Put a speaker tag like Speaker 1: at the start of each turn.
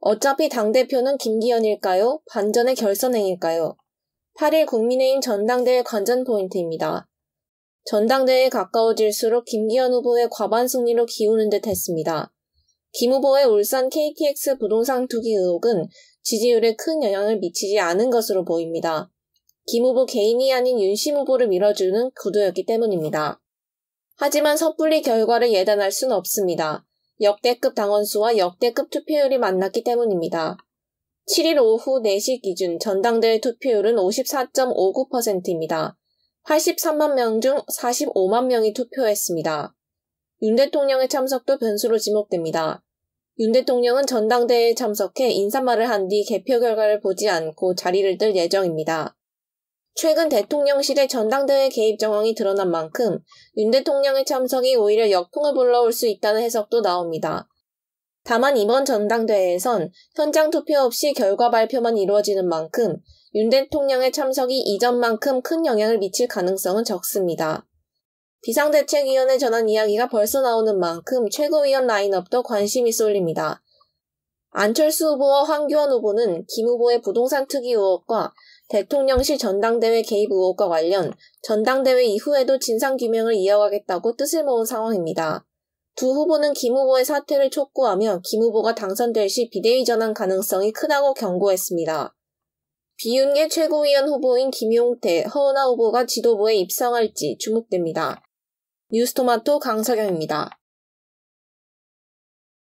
Speaker 1: 어차피 당대표는 김기현일까요? 반전의 결선행일까요? 8일 국민의힘 전당대회 관전 포인트입니다. 전당대회에 가까워질수록 김기현 후보의 과반 승리로 기우는 듯 했습니다. 김 후보의 울산 KTX 부동산 투기 의혹은 지지율에 큰 영향을 미치지 않은 것으로 보입니다. 김 후보 개인이 아닌 윤심 후보를 밀어주는 구도였기 때문입니다. 하지만 섣불리 결과를 예단할 순 없습니다. 역대급 당원수와 역대급 투표율이 만났기 때문입니다. 7일 오후 4시 기준 전당대회 투표율은 54.59%입니다. 83만 명 중 45만 명이 투표했습니다. 윤 대통령의 참석도 변수로 지목됩니다. 윤 대통령은 전당대회에 참석해 인사말을 한 뒤 개표 결과를 보지 않고 자리를 뜰 예정입니다. 최근 대통령실의 전당대회 개입 정황이 드러난 만큼 윤 대통령의 참석이 오히려 역풍을 불러올 수 있다는 해석도 나옵니다. 다만 이번 전당대회에선 현장 투표 없이 결과 발표만 이루어지는 만큼 윤 대통령의 참석이 이전만큼 큰 영향을 미칠 가능성은 적습니다. 비상대책위원회 전환 이야기가 벌써 나오는 만큼 최고위원 라인업도 관심이 쏠립니다. 안철수 후보와 황교안 후보는 김 후보의 부동산 특위 의혹과 대통령실 전당대회 개입 의혹과 관련 전당대회 이후에도 진상규명을 이어가겠다고 뜻을 모은 상황입니다. 두 후보는 김 후보의 사퇴를 촉구하며 김 후보가 당선될 시 비대위 전환 가능성이 크다고 경고했습니다. 비윤계 최고위원 후보인 김용태, 허은하 후보가 지도부에 입성할지 주목됩니다. 뉴스토마토 강석영입니다.